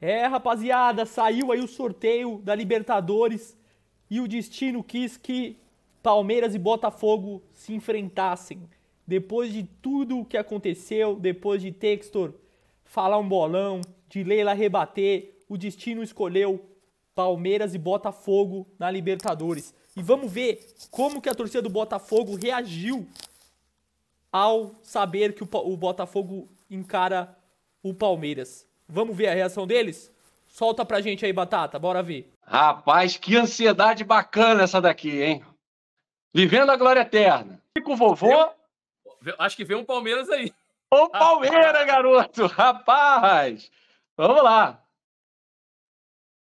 É, rapaziada, saiu aí o sorteio da Libertadores e o destino quis que Palmeiras e Botafogo se enfrentassem. Depois de tudo o que aconteceu, depois de Textor falar um bolão, de Leila rebater, o destino escolheu Palmeiras e Botafogo na Libertadores. E vamos ver como que a torcida do Botafogo reagiu ao saber que o, o Botafogo encara o Palmeiras. Vamos ver a reação deles? Solta pra gente aí, Batata, bora ver. Rapaz, que ansiedade bacana essa daqui, hein? Vivendo a glória eterna. E com o vovô? Eu, acho que veio um Palmeiras aí. Ô Palmeiras, garoto! Rapaz! Vamos lá.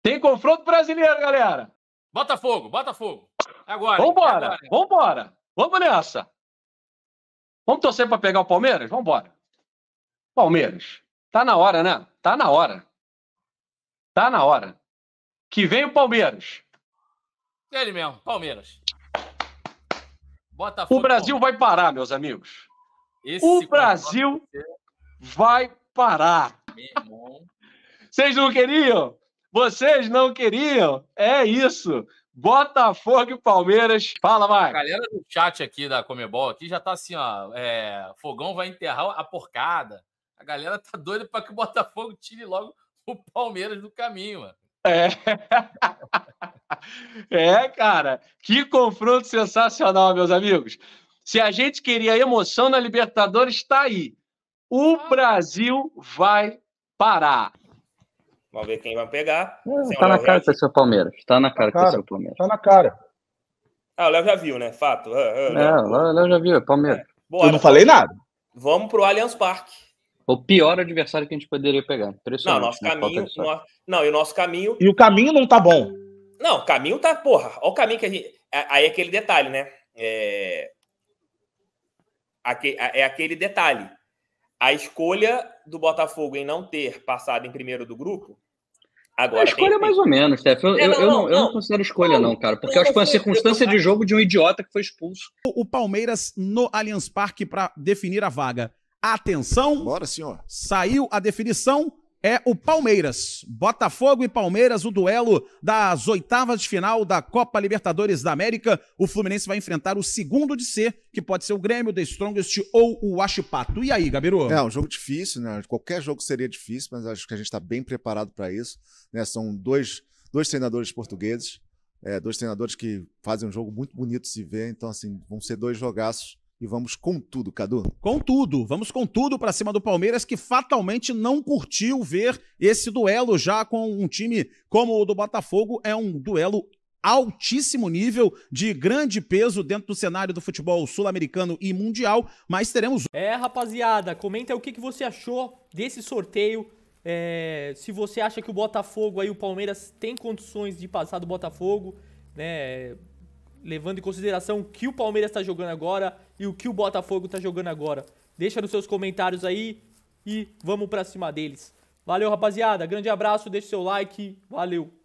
Tem confronto brasileiro, galera. Botafogo, Botafogo. Agora. Vambora, agora. vambora. Vamos nessa. Vamos torcer para pegar o Palmeiras? Vambora. Palmeiras. Tá na hora, né? Tá na hora. Tá na hora. Que vem o Palmeiras. Ele mesmo, Palmeiras. Botafogo. O Brasil vai parar, meus amigos. Esse o Brasil vai parar. Vocês não queriam? Vocês não queriam? É isso. Botafogo e Palmeiras. Fala, mais. A galera do chat aqui da Comebol aqui já tá assim, ó. É, fogão vai enterrar a porcada. A galera tá doida para que o Botafogo tire logo o Palmeiras do caminho, mano. É. é, cara, que confronto sensacional, meus amigos. Se a gente queria emoção na Libertadores, está aí. O ah. Brasil vai parar. Vamos ver quem vai pegar. Está é tá na cara que vai ser o Palmeiras. Está na cara, que vai ser o Palmeiras. Está na cara. Ah, o Léo já viu, né? Fato. Ah, ah, É, o Léo já viu, é Palmeiras. É. Eu não falei nada. Vamos pro Allianz Parque. É o pior adversário que a gente poderia pegar. Não, nosso né, é caminho. No... Não, e o nosso caminho. E o caminho não tá bom. Não, o caminho tá. Porra, olha o caminho que a gente. Aí é aquele detalhe, né? É... é aquele detalhe. A escolha do Botafogo em não ter passado em primeiro do grupo. Agora, a escolha tem... É mais ou menos, Steph. Eu, não, eu, eu, não, não, eu não, considero escolha, não, cara, porque eu acho que foi uma circunstância de jogo de um idiota que foi expulso. O, o Palmeiras no Allianz Parque para definir a vaga. Atenção. Bora, senhor. Saiu a definição. É o Palmeiras. Botafogo e Palmeiras, o duelo das oitavas de final da Copa Libertadores da América. O Fluminense vai enfrentar o segundo de ser que pode ser o Grêmio, o The Strongest ou o Huachipato. E aí, Gabiru? É um jogo difícil, né? Qualquer jogo seria difícil, mas acho que a gente está bem preparado para isso. Né? São dois, dois treinadores portugueses, é, dois treinadores que fazem um jogo muito bonito se ver. Então, assim, vão ser dois jogaços e vamos com tudo, Cadu. Com tudo, vamos com tudo para cima do Palmeiras que fatalmente não curtiu ver esse duelo já com um time como o do Botafogo, é um duelo altíssimo nível, de grande peso dentro do cenário do futebol sul-americano e mundial, mas teremos... É, rapaziada, comenta o que, que você achou desse sorteio, é, se você acha que o Botafogo aí, o Palmeiras tem condições de passar do Botafogo, né, levando em consideração o que o Palmeiras está jogando agora e o que o Botafogo está jogando agora. Deixa nos seus comentários aí e vamos para cima deles. Valeu, rapaziada. Grande abraço, deixa seu like. Valeu.